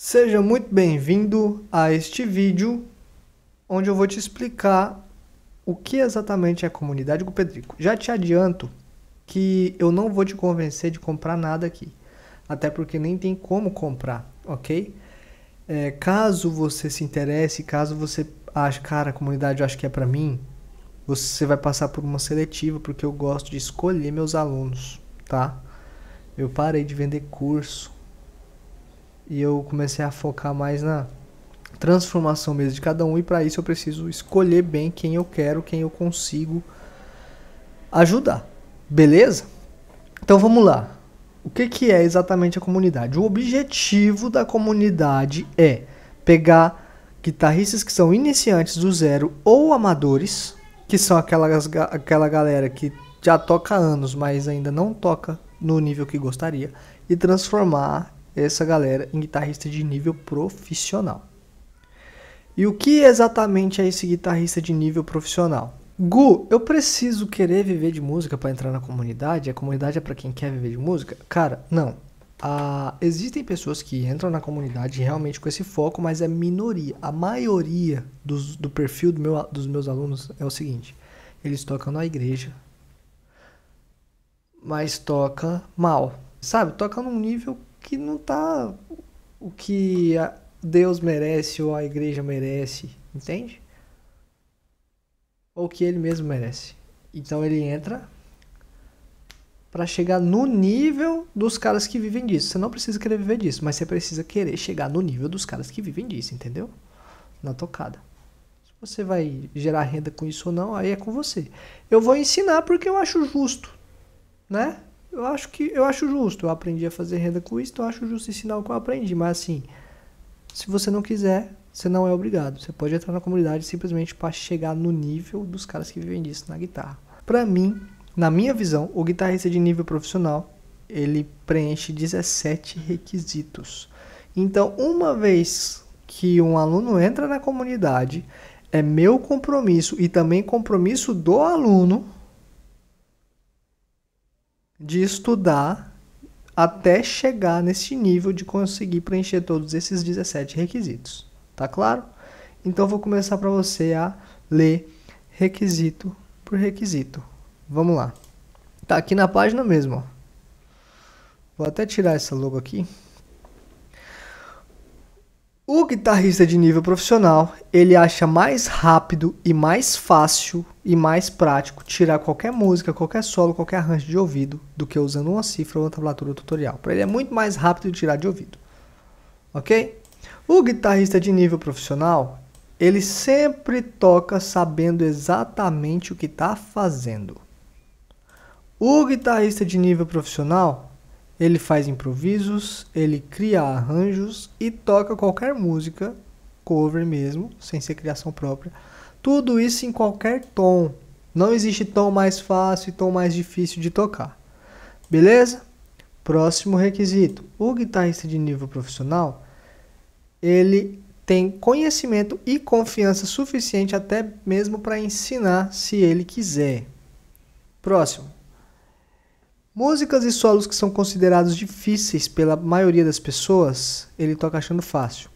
Seja muito bem-vindo a este vídeo onde eu vou te explicar o que exatamente é a comunidade Pedrico. Já te adianto que eu não vou te convencer de comprar nada aqui, até porque nem tem como comprar, ok? É, caso você se interesse, caso você ache, cara, a comunidade eu acho que é para mim, você vai passar por uma seletiva, porque eu gosto de escolher meus alunos, tá? Eu parei de vender curso, e eu comecei a focar mais na transformação mesmo de cada um e para isso eu preciso escolher bem quem eu quero, quem eu consigo ajudar. Beleza? Então vamos lá. O que, que é exatamente a comunidade? O objetivo da comunidade é pegar guitarristas que são iniciantes do zero ou amadores, que são aquelas, aquela galera que já toca há anos, mas ainda não toca no nível que gostaria, e transformar essa galera em guitarrista de nível profissional. E o que exatamente é esse guitarrista de nível profissional? Gu, eu preciso querer viver de música para entrar na comunidade? A comunidade é para quem quer viver de música? Cara, não. Ah, existem pessoas que entram na comunidade realmente com esse foco, mas é minoria. A maioria dos, do perfil do meu, dos meus alunos é o seguinte: eles tocam na igreja, mas toca mal. Sabe, toca num nível que não tá o que Deus merece ou a igreja merece, entende? Ou o que ele mesmo merece. Então ele entra para chegar no nível dos caras que vivem disso. Você não precisa querer viver disso, mas você precisa querer chegar no nível dos caras que vivem disso, entendeu? Na tocada. Se você vai gerar renda com isso ou não, aí é com você. Eu vou ensinar porque eu acho justo, né? eu acho que eu acho justo. Eu aprendi a fazer renda com isso, então eu acho justo ensinar o que eu aprendi. Mas assim, se você não quiser, você não é obrigado. Você pode entrar na comunidade simplesmente para chegar no nível dos caras que vivem disso na guitarra. Para mim, na minha visão, o guitarrista de nível profissional ele preenche 17 requisitos. Então, uma vez que um aluno entra na comunidade, é meu compromisso e também compromisso do aluno de estudar até chegar nesse nível de conseguir preencher todos esses 17 requisitos. Tá claro? Então vou começar para você a ler requisito por requisito. Vamos lá. Tá aqui na página mesmo, ó. Vou até tirar essa logo aqui. O guitarrista de nível profissional, ele acha mais rápido e mais fácil e mais prático tirar qualquer música, qualquer solo, qualquer arranjo de ouvido do que usando uma cifra ou uma tablatura tutorial. Para ele é muito mais rápido tirar de ouvido. OK? O guitarrista de nível profissional, ele sempre toca sabendo exatamente o que está fazendo. O guitarrista de nível profissional, ele faz improvisos, ele cria arranjos e toca qualquer música, cover mesmo, sem ser criação própria. Tudo isso em qualquer tom. Não existe tom mais fácil e tom mais difícil de tocar. Beleza? Próximo requisito. O guitarrista de nível profissional, ele tem conhecimento e confiança suficiente até mesmo para ensinar se ele quiser. Próximo. Músicas e solos que são considerados difíceis pela maioria das pessoas, ele toca achando fácil.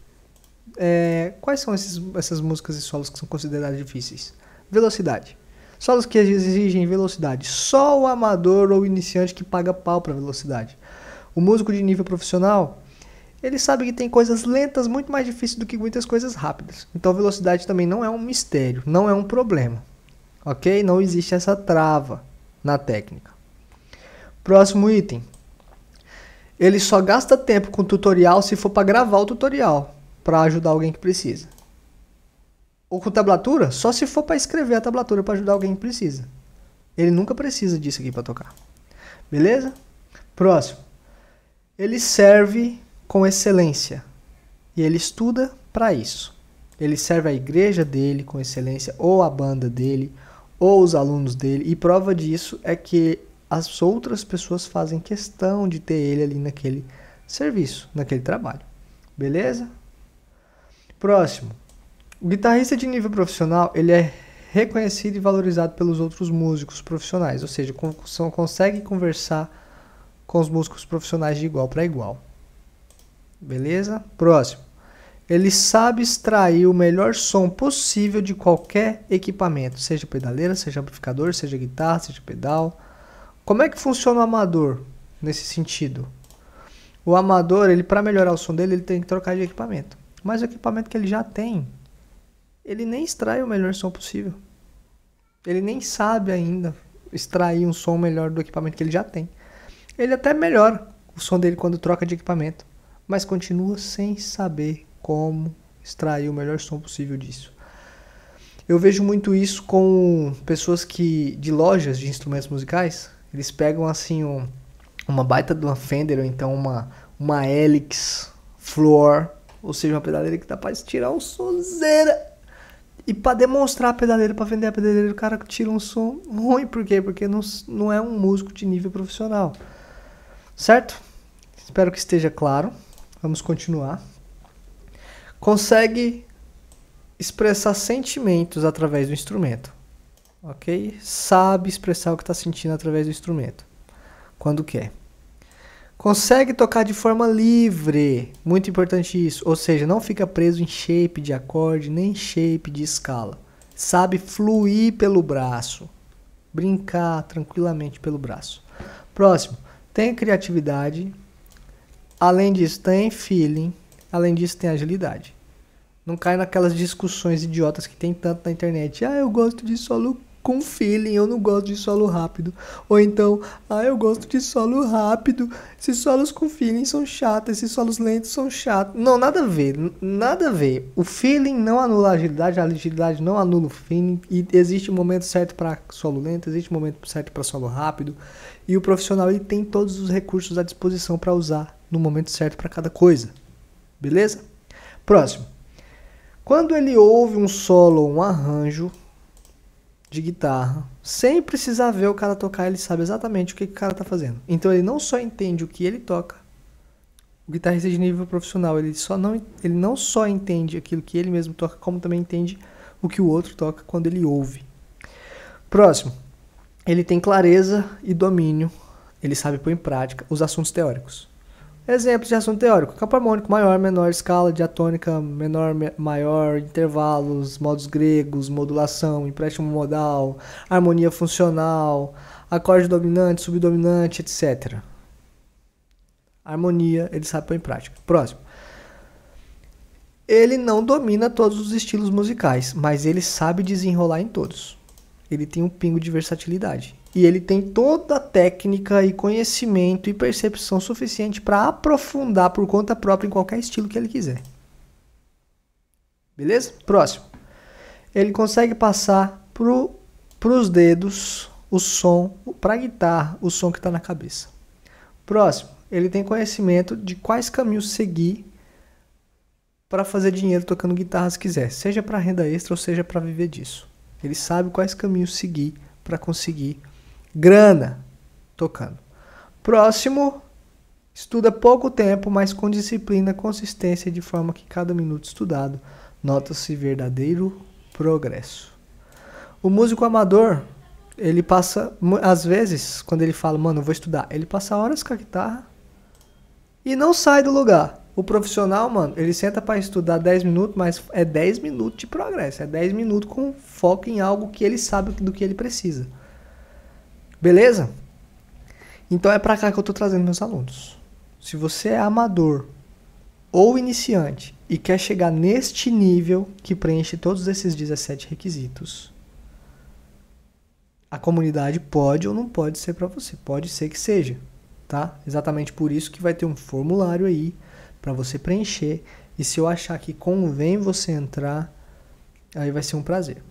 É, quais são esses, essas músicas e solos que são considerados difíceis? Velocidade. Solos que exigem velocidade. Só o amador ou iniciante que paga pau para velocidade. O músico de nível profissional, ele sabe que tem coisas lentas muito mais difíceis do que muitas coisas rápidas. Então velocidade também não é um mistério, não é um problema. Ok? Não existe essa trava na técnica. Próximo item. Ele só gasta tempo com tutorial se for para gravar o tutorial, para ajudar alguém que precisa. Ou com tablatura, só se for para escrever a tablatura para ajudar alguém que precisa. Ele nunca precisa disso aqui para tocar. Beleza? Próximo. Ele serve com excelência e ele estuda para isso. Ele serve a igreja dele com excelência, ou a banda dele, ou os alunos dele, e prova disso é que as outras pessoas fazem questão de ter ele ali naquele serviço, naquele trabalho. Beleza? Próximo. O guitarrista de nível profissional, ele é reconhecido e valorizado pelos outros músicos profissionais, ou seja, consegue conversar com os músicos profissionais de igual para igual. Beleza? Próximo. Ele sabe extrair o melhor som possível de qualquer equipamento, seja pedaleira, seja amplificador, seja guitarra, seja pedal, como é que funciona o amador nesse sentido? O amador, ele para melhorar o som dele, ele tem que trocar de equipamento. Mas o equipamento que ele já tem, ele nem extrai o melhor som possível. Ele nem sabe ainda extrair um som melhor do equipamento que ele já tem. Ele até melhora o som dele quando troca de equipamento, mas continua sem saber como extrair o melhor som possível disso. Eu vejo muito isso com pessoas que de lojas de instrumentos musicais eles pegam assim um, uma baita de uma Fender ou então uma, uma Helix Floor, ou seja, uma pedaleira que dá para tirar um sonzeira. E para demonstrar a pedaleira, para vender a pedaleira, o cara tira um som ruim. Por quê? Porque não, não é um músico de nível profissional. Certo? Espero que esteja claro. Vamos continuar. Consegue expressar sentimentos através do instrumento ok? Sabe expressar o que está sentindo através do instrumento, quando quer. É. Consegue tocar de forma livre, muito importante isso, ou seja, não fica preso em shape de acorde nem shape de escala. Sabe fluir pelo braço, brincar tranquilamente pelo braço. Próximo, tem criatividade, além disso, tem feeling, além disso, tem agilidade. Não cai naquelas discussões idiotas que tem tanto na internet. Ah, eu gosto de solo com feeling, eu não gosto de solo rápido. Ou então, ah, eu gosto de solo rápido. Esses solos com feeling são chatos, esses solos lentos são chatos. Não, nada a ver, nada a ver. O feeling não anula a agilidade, a agilidade não anula o feeling. E existe um momento certo para solo lento, existe um momento certo para solo rápido. E o profissional ele tem todos os recursos à disposição para usar no momento certo para cada coisa. Beleza? Próximo. Quando ele ouve um solo ou um arranjo, de guitarra, sem precisar ver o cara tocar, ele sabe exatamente o que, que o cara tá fazendo. Então ele não só entende o que ele toca, o guitarrista de nível profissional, ele, só não, ele não só entende aquilo que ele mesmo toca, como também entende o que o outro toca quando ele ouve. Próximo, ele tem clareza e domínio, ele sabe pôr em prática os assuntos teóricos. Exemplos de assunto teórico: campo harmônico maior, menor, escala diatônica menor, maior, intervalos, modos gregos, modulação, empréstimo modal, harmonia funcional, acorde dominante, subdominante, etc. Harmonia, ele sabe pôr em prática. Próximo. Ele não domina todos os estilos musicais, mas ele sabe desenrolar em todos. Ele tem um pingo de versatilidade e ele tem toda a técnica e conhecimento e percepção suficiente para aprofundar por conta própria em qualquer estilo que ele quiser. Beleza? Próximo. Ele consegue passar para os dedos o som, para a guitarra, o som que está na cabeça. Próximo. Ele tem conhecimento de quais caminhos seguir para fazer dinheiro tocando guitarra se quiser, seja para renda extra ou seja para viver disso. Ele sabe quais caminhos seguir para conseguir grana, tocando. Próximo, estuda pouco tempo, mas com disciplina, consistência, de forma que cada minuto estudado nota-se verdadeiro progresso. O músico amador, ele passa, às vezes, quando ele fala, mano, eu vou estudar, ele passa horas com a guitarra e não sai do lugar. O profissional, mano, ele senta para estudar 10 minutos, mas é 10 minutos de progresso, é 10 minutos com foco em algo que ele sabe do que ele precisa. Beleza? Então é para cá que eu estou trazendo meus alunos. Se você é amador ou iniciante e quer chegar neste nível que preenche todos esses 17 requisitos, a comunidade pode ou não pode ser para você. Pode ser que seja, tá? Exatamente por isso que vai ter um formulário aí para você preencher. E se eu achar que convém você entrar, aí vai ser um prazer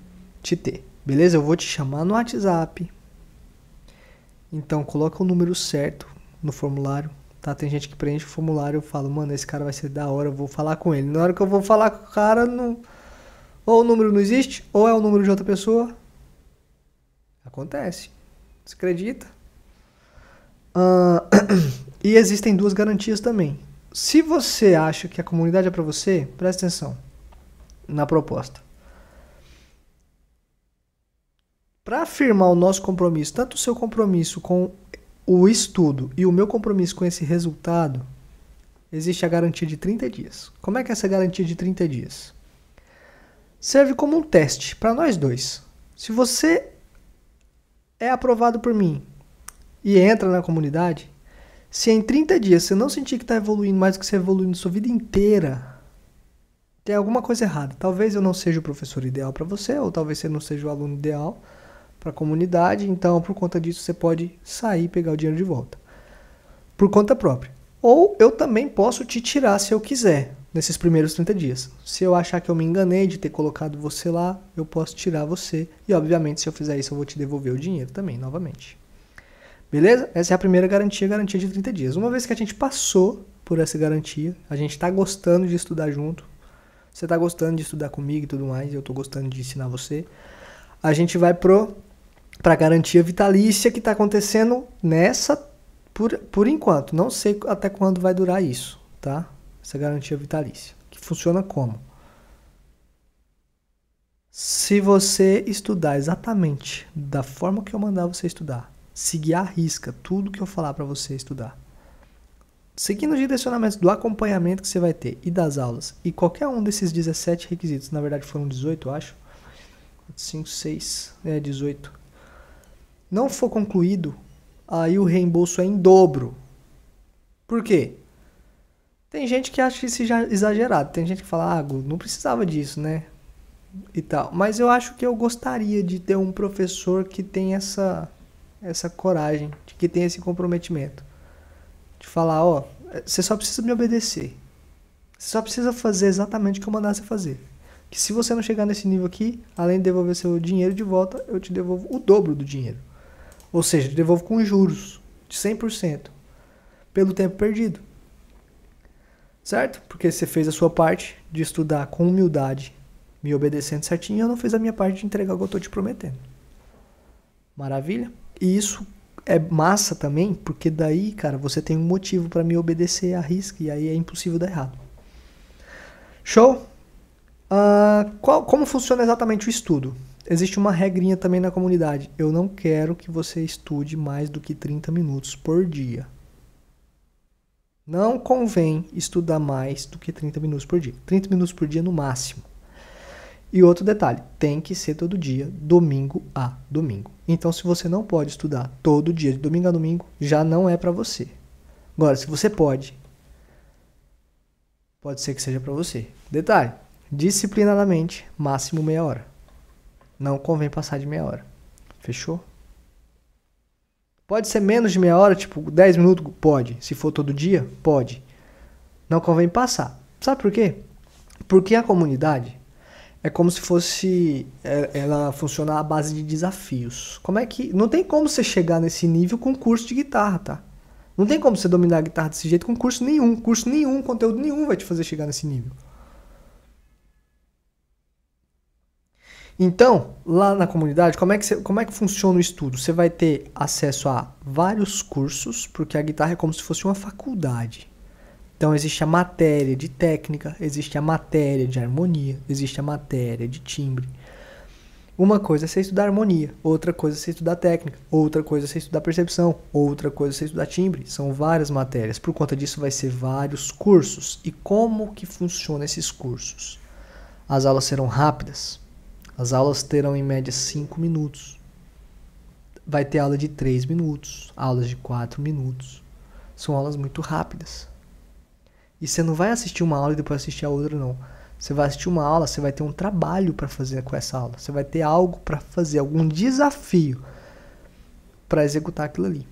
te ter. Beleza? Eu vou te chamar no WhatsApp, então, coloca o número certo no formulário, tá? Tem gente que preenche o formulário e fala, mano, esse cara vai ser da hora, eu vou falar com ele. Na hora que eu vou falar com o cara, não... ou o número não existe, ou é o número de outra pessoa. Acontece. Você acredita? Uh... e existem duas garantias também. Se você acha que a comunidade é para você, presta atenção na proposta. Para afirmar o nosso compromisso, tanto o seu compromisso com o estudo e o meu compromisso com esse resultado, existe a garantia de 30 dias. Como é que é essa garantia de 30 dias? Serve como um teste para nós dois. Se você é aprovado por mim e entra na comunidade, se em 30 dias você não sentir que está evoluindo mais do que você tá evoluiu na sua vida inteira, tem alguma coisa errada. Talvez eu não seja o professor ideal para você, ou talvez você não seja o aluno ideal, para a comunidade, então por conta disso você pode sair e pegar o dinheiro de volta. Por conta própria. Ou eu também posso te tirar se eu quiser, nesses primeiros 30 dias. Se eu achar que eu me enganei de ter colocado você lá, eu posso tirar você. E obviamente, se eu fizer isso, eu vou te devolver o dinheiro também, novamente. Beleza? Essa é a primeira garantia, garantia de 30 dias. Uma vez que a gente passou por essa garantia, a gente está gostando de estudar junto, você está gostando de estudar comigo e tudo mais, eu estou gostando de ensinar você, a gente vai pro para a garantia vitalícia que está acontecendo nessa por, por enquanto. Não sei até quando vai durar isso, tá? Essa garantia vitalícia. Que funciona como? Se você estudar exatamente da forma que eu mandar você estudar, seguir à risca tudo que eu falar para você estudar, seguindo os direcionamentos do acompanhamento que você vai ter e das aulas, e qualquer um desses 17 requisitos, na verdade foram 18, eu acho, 5, 6, é 18 não for concluído, aí o reembolso é em dobro. Por quê? Tem gente que acha isso exagerado, tem gente que fala, ah, não precisava disso, né? E tal. Mas eu acho que eu gostaria de ter um professor que tem essa, essa coragem, que tem esse comprometimento. De falar, ó, oh, você só precisa me obedecer. Você só precisa fazer exatamente o que eu mandar você fazer. Que se você não chegar nesse nível aqui, além de devolver seu dinheiro de volta, eu te devolvo o dobro do dinheiro. Ou seja, devolvo com juros de 100% pelo tempo perdido. Certo? Porque você fez a sua parte de estudar com humildade, me obedecendo certinho, e eu não fiz a minha parte de entregar o que eu estou te prometendo. Maravilha? E isso é massa também, porque daí, cara, você tem um motivo para me obedecer à risca e aí é impossível dar errado. Show? Uh, qual, como funciona exatamente o estudo? Existe uma regrinha também na comunidade. Eu não quero que você estude mais do que 30 minutos por dia. Não convém estudar mais do que 30 minutos por dia. 30 minutos por dia no máximo. E outro detalhe, tem que ser todo dia, domingo a domingo. Então, se você não pode estudar todo dia, de domingo a domingo, já não é para você. Agora, se você pode, pode ser que seja para você. Detalhe, disciplinadamente, máximo meia hora não convém passar de meia hora. Fechou? Pode ser menos de meia hora, tipo 10 minutos? Pode. Se for todo dia, pode. Não convém passar. Sabe por quê? Porque a comunidade é como se fosse. É, ela funciona à base de desafios. Como é que. Não tem como você chegar nesse nível com curso de guitarra, tá? Não tem como você dominar a guitarra desse jeito com curso nenhum. Curso nenhum, conteúdo nenhum vai te fazer chegar nesse nível. Então, lá na comunidade, como é, que você, como é que funciona o estudo? Você vai ter acesso a vários cursos, porque a guitarra é como se fosse uma faculdade. Então, existe a matéria de técnica, existe a matéria de harmonia, existe a matéria de timbre. Uma coisa é você estudar harmonia, outra coisa é você estudar técnica, outra coisa é você estudar percepção, outra coisa é você estudar timbre. São várias matérias. Por conta disso, vai ser vários cursos. E como que funciona esses cursos? As aulas serão rápidas, as aulas terão em média 5 minutos. Vai ter aula de 3 minutos, aulas de 4 minutos. São aulas muito rápidas. E você não vai assistir uma aula e depois assistir a outra, não. Você vai assistir uma aula, você vai ter um trabalho para fazer com essa aula. Você vai ter algo para fazer, algum desafio para executar aquilo ali.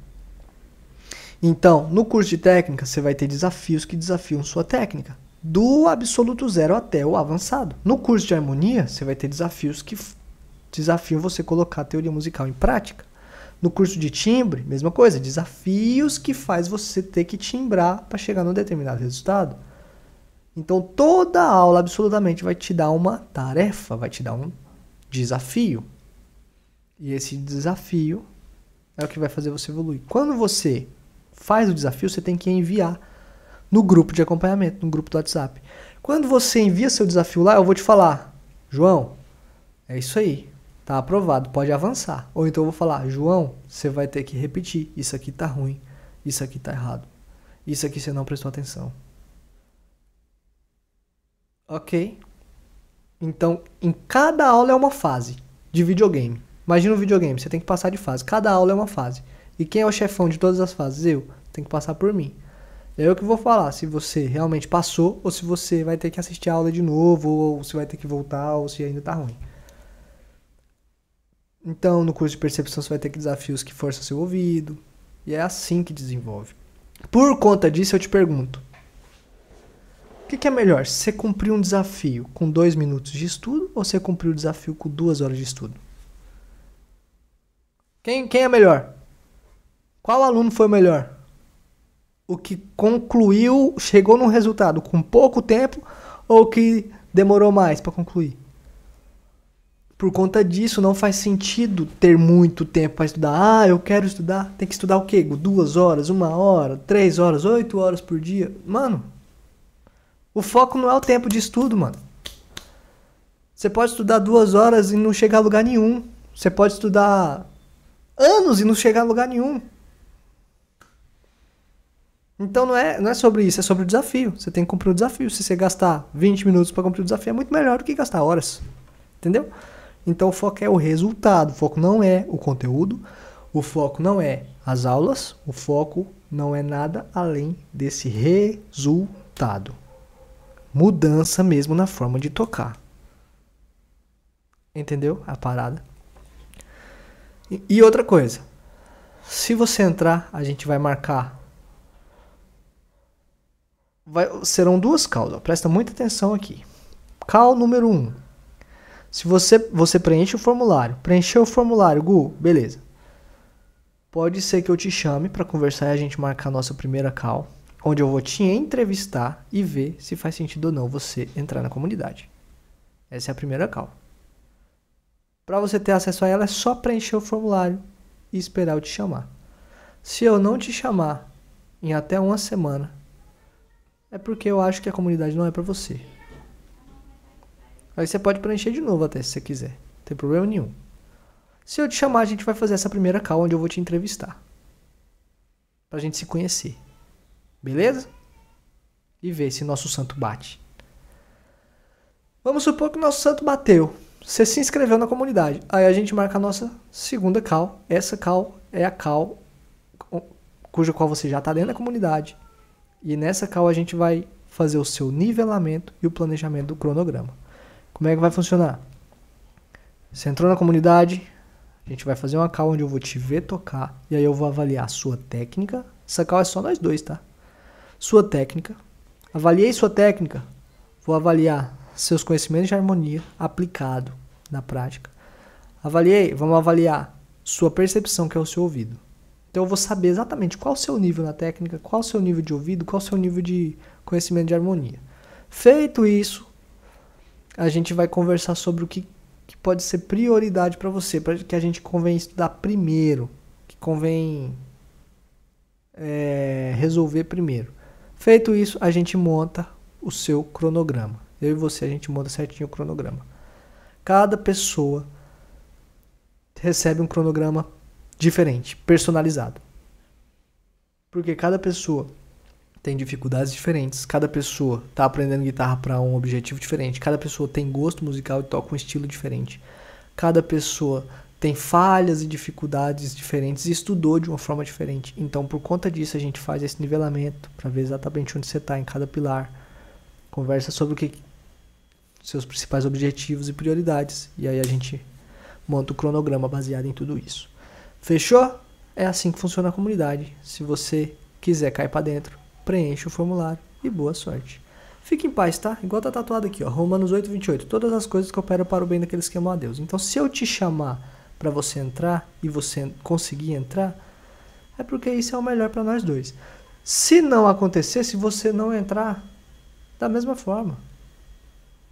Então, no curso de técnica, você vai ter desafios que desafiam sua técnica do absoluto zero até o avançado. No curso de harmonia, você vai ter desafios que desafiam você colocar a teoria musical em prática. No curso de timbre, mesma coisa, desafios que faz você ter que timbrar para chegar num determinado resultado. Então toda aula absolutamente vai te dar uma tarefa, vai te dar um desafio. E esse desafio é o que vai fazer você evoluir. Quando você faz o desafio, você tem que enviar no grupo de acompanhamento, no grupo do WhatsApp. Quando você envia seu desafio lá, eu vou te falar, João, é isso aí, tá aprovado, pode avançar. Ou então eu vou falar, João, você vai ter que repetir, isso aqui tá ruim, isso aqui tá errado, isso aqui você não prestou atenção. Ok? Então, em cada aula é uma fase de videogame. Imagina um videogame, você tem que passar de fase. Cada aula é uma fase. E quem é o chefão de todas as fases? Eu. Tem que passar por mim. É eu que vou falar se você realmente passou ou se você vai ter que assistir a aula de novo, ou se vai ter que voltar, ou se ainda tá ruim. Então, no curso de percepção, você vai ter que desafios que forçam seu ouvido. E é assim que desenvolve. Por conta disso, eu te pergunto: o que, que é melhor? Você cumprir um desafio com dois minutos de estudo ou você cumprir o um desafio com duas horas de estudo? Quem, quem é melhor? Qual aluno foi melhor? o que concluiu, chegou num resultado com pouco tempo ou que demorou mais para concluir? Por conta disso, não faz sentido ter muito tempo para estudar. Ah, eu quero estudar. Tem que estudar o quê? Duas horas, uma hora, três horas, oito horas por dia? Mano, o foco não é o tempo de estudo, mano. Você pode estudar duas horas e não chegar a lugar nenhum. Você pode estudar anos e não chegar a lugar nenhum. Então não é, não é sobre isso, é sobre o desafio. Você tem que cumprir o desafio. Se você gastar 20 minutos para cumprir o desafio, é muito melhor do que gastar horas. Entendeu? Então o foco é o resultado, o foco não é o conteúdo, o foco não é as aulas, o foco não é nada além desse resultado. Mudança mesmo na forma de tocar. Entendeu a parada? E, e outra coisa, se você entrar, a gente vai marcar vai, serão duas causas. presta muita atenção aqui. Cal número 1. Um. Se você, você preenche o formulário, preencheu o formulário, Gu, beleza. Pode ser que eu te chame para conversar e a gente marcar a nossa primeira cal, onde eu vou te entrevistar e ver se faz sentido ou não você entrar na comunidade. Essa é a primeira cal. Para você ter acesso a ela é só preencher o formulário e esperar eu te chamar. Se eu não te chamar em até uma semana, é porque eu acho que a comunidade não é para você. Aí você pode preencher de novo até se você quiser. Não tem problema nenhum. Se eu te chamar, a gente vai fazer essa primeira call onde eu vou te entrevistar. Pra gente se conhecer. Beleza? E ver se nosso santo bate. Vamos supor que nosso santo bateu. Você se inscreveu na comunidade. Aí a gente marca a nossa segunda call. Essa call é a call cuja qual você já está dentro da comunidade. E nessa call a gente vai fazer o seu nivelamento e o planejamento do cronograma. Como é que vai funcionar? Você entrou na comunidade, a gente vai fazer uma call onde eu vou te ver tocar e aí eu vou avaliar a sua técnica. Essa call é só nós dois, tá? Sua técnica. Avaliei sua técnica. Vou avaliar seus conhecimentos de harmonia aplicado na prática. Avaliei, vamos avaliar sua percepção que é o seu ouvido. Então eu vou saber exatamente qual o seu nível na técnica, qual o seu nível de ouvido, qual o seu nível de conhecimento de harmonia. Feito isso, a gente vai conversar sobre o que, que pode ser prioridade para você, para que a gente convém estudar primeiro, que convém é, resolver primeiro. Feito isso, a gente monta o seu cronograma. Eu e você, a gente monta certinho o cronograma. Cada pessoa recebe um cronograma diferente, personalizado. Porque cada pessoa tem dificuldades diferentes, cada pessoa está aprendendo guitarra para um objetivo diferente, cada pessoa tem gosto musical e toca um estilo diferente. Cada pessoa tem falhas e dificuldades diferentes e estudou de uma forma diferente. Então, por conta disso, a gente faz esse nivelamento para ver exatamente onde você está em cada pilar. Conversa sobre o que seus principais objetivos e prioridades e aí a gente monta o cronograma baseado em tudo isso. Fechou? É assim que funciona a comunidade. Se você quiser cair para dentro, preencha o formulário e boa sorte. Fique em paz, tá? Igual tá tatuado aqui, ó. Romanos 8, 28. Todas as coisas que operam para o bem daqueles que amam a Deus. Então, se eu te chamar para você entrar e você conseguir entrar, é porque isso é o melhor para nós dois. Se não acontecer, se você não entrar, da mesma forma.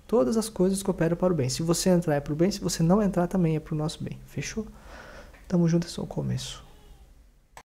Todas as coisas cooperam para o bem. Se você entrar é para o bem, se você não entrar também é para o nosso bem. Fechou? Tamo junto, esse é o começo.